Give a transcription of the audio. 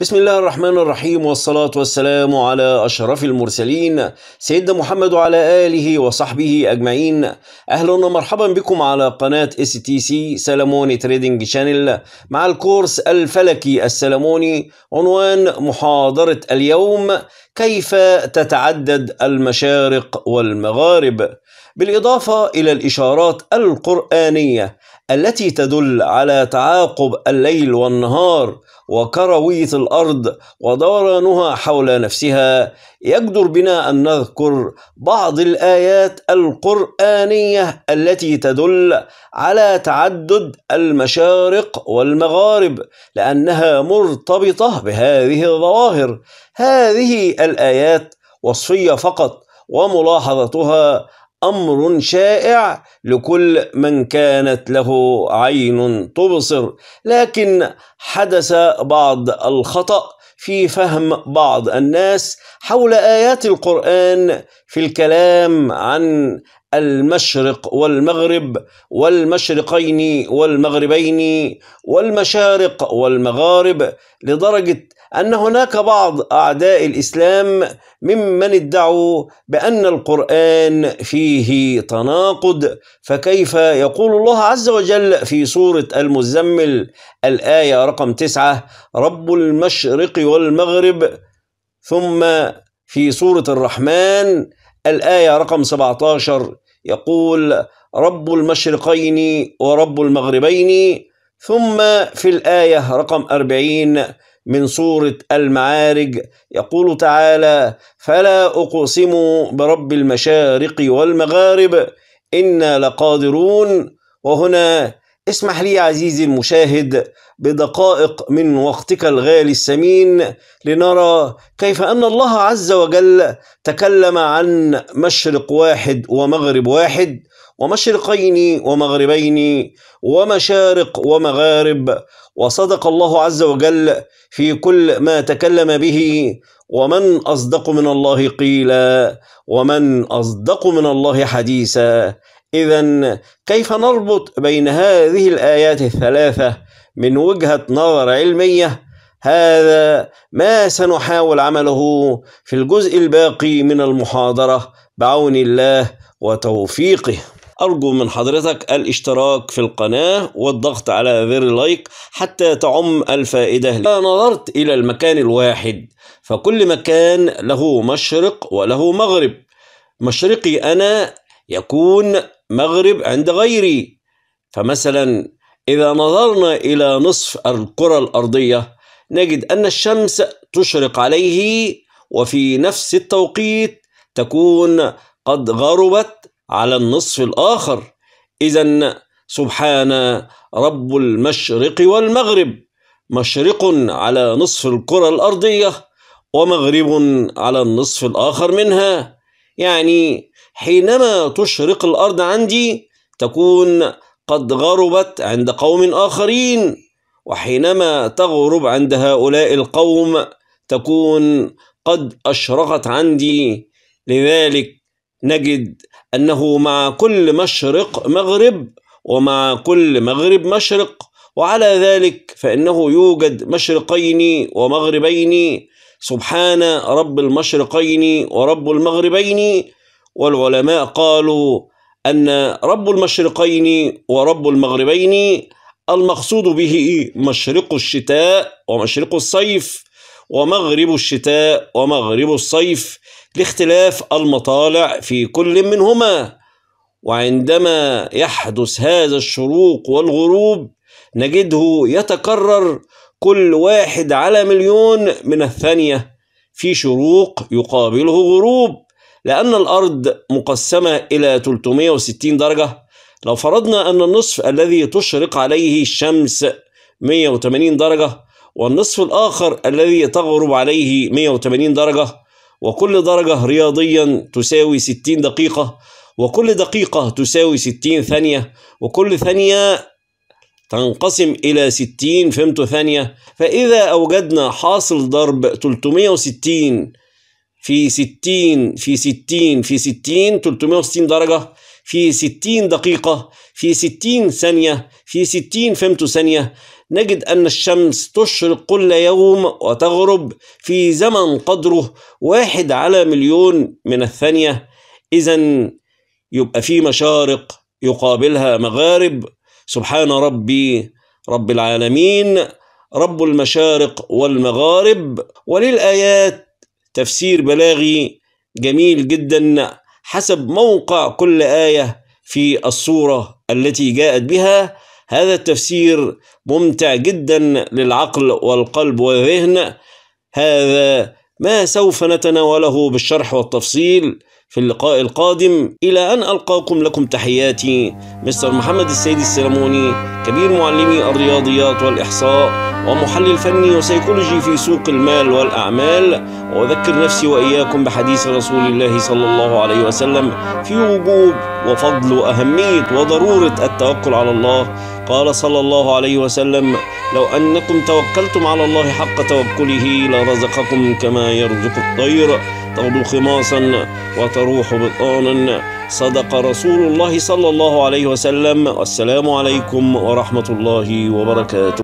بسم الله الرحمن الرحيم والصلاة والسلام على أشرف المرسلين سيدنا محمد وعلى آله وصحبه أجمعين أهلا ومرحبا بكم على قناة اس تي سي سلموني تريدنج شانل مع الكورس الفلكي السلموني عنوان محاضرة اليوم كيف تتعدد المشارق والمغارب بالإضافة إلى الإشارات القرآنية التي تدل على تعاقب الليل والنهار وكروية الأرض ودورانها حول نفسها يجدر بنا أن نذكر بعض الآيات القرآنية التي تدل على تعدد المشارق والمغارب لأنها مرتبطة بهذه الظواهر هذه الآيات وصفية فقط وملاحظتها امر شائع لكل من كانت له عين تبصر لكن حدث بعض الخطا في فهم بعض الناس حول ايات القران في الكلام عن المشرق والمغرب والمشرقين والمغربين والمشارق والمغارب لدرجه أن هناك بعض أعداء الإسلام ممن ادعوا بأن القرآن فيه تناقض فكيف يقول الله عز وجل في سورة المزمل الآية رقم تسعة رب المشرق والمغرب ثم في سورة الرحمن الآية رقم 17 يقول رب المشرقين ورب المغربين ثم في الآية رقم 40 من سورة المعارج يقول تعالى فلا أقسم برب المشارق والمغارب إنا لقادرون وهنا اسمح لي عزيزي المشاهد بدقائق من وقتك الغالي الثمين لنرى كيف أن الله عز وجل تكلم عن مشرق واحد ومغرب واحد ومشرقين ومغربين ومشارق ومغارب وصدق الله عز وجل في كل ما تكلم به ومن أصدق من الله قيلا ومن أصدق من الله حديثا إذا كيف نربط بين هذه الآيات الثلاثة من وجهة نظر علمية هذا ما سنحاول عمله في الجزء الباقي من المحاضرة بعون الله وتوفيقه أرجو من حضرتك الاشتراك في القناة والضغط على زر لايك حتى تعم الفائدة نظرت إلى المكان الواحد فكل مكان له مشرق وله مغرب مشرقي أنا يكون مغرب عند غيري فمثلا إذا نظرنا إلى نصف الكرة الأرضية نجد أن الشمس تشرق عليه وفي نفس التوقيت تكون قد غربت على النصف الآخر إذا سبحان رب المشرق والمغرب مشرق على نصف الكرة الأرضية ومغرب على النصف الآخر منها يعني حينما تشرق الأرض عندي تكون قد غربت عند قوم آخرين وحينما تغرب عند هؤلاء القوم تكون قد أشرقت عندي لذلك نجد أنه مع كل مشرق مغرب ومع كل مغرب مشرق وعلى ذلك فإنه يوجد مشرقين ومغربين سبحان رب المشرقين ورب المغربين والعلماء قالوا أن رب المشرقين ورب المغربين المقصود به مشرق الشتاء ومشرق الصيف ومغرب الشتاء ومغرب الصيف لاختلاف المطالع في كل منهما وعندما يحدث هذا الشروق والغروب نجده يتكرر كل واحد على مليون من الثانية في شروق يقابله غروب لأن الأرض مقسمة إلى 360 درجة لو فرضنا أن النصف الذي تشرق عليه الشمس 180 درجة والنصف الآخر الذي تغرب عليه 180 درجة وكل درجة رياضيا تساوي 60 دقيقة وكل دقيقة تساوي 60 ثانية وكل ثانية تنقسم إلى 60 فمتو ثانية فإذا أوجدنا حاصل ضرب 360 في 60 في 60 في 60 360 درجة في 60 دقيقة في 60 ثانية في 60 فمتو ثانية نجد أن الشمس تشرق كل يوم وتغرب في زمن قدره واحد على مليون من الثانية إذا يبقى في مشارق يقابلها مغارب سبحان ربي رب العالمين رب المشارق والمغارب وللآيات تفسير بلاغي جميل جدا حسب موقع كل آية في الصورة التي جاءت بها هذا التفسير ممتع جدا للعقل والقلب والذهن هذا ما سوف نتناوله بالشرح والتفصيل في اللقاء القادم إلى أن ألقاكم لكم تحياتي مستر محمد السيد السلموني كبير معلمي الرياضيات والإحصاء ومحلل فني وسيكولوجي في سوق المال والأعمال وأذكر نفسي وإياكم بحديث رسول الله صلى الله عليه وسلم في وجوب وفضل وأهمية وضرورة التوكل على الله قال صلى الله عليه وسلم لو أنكم توكلتم على الله حق توكله لرزقكم كما يرزق الطير تغدو خماصا وتروح بطانا صدق رسول الله صلى الله عليه وسلم والسلام عليكم ورحمة الله وبركاته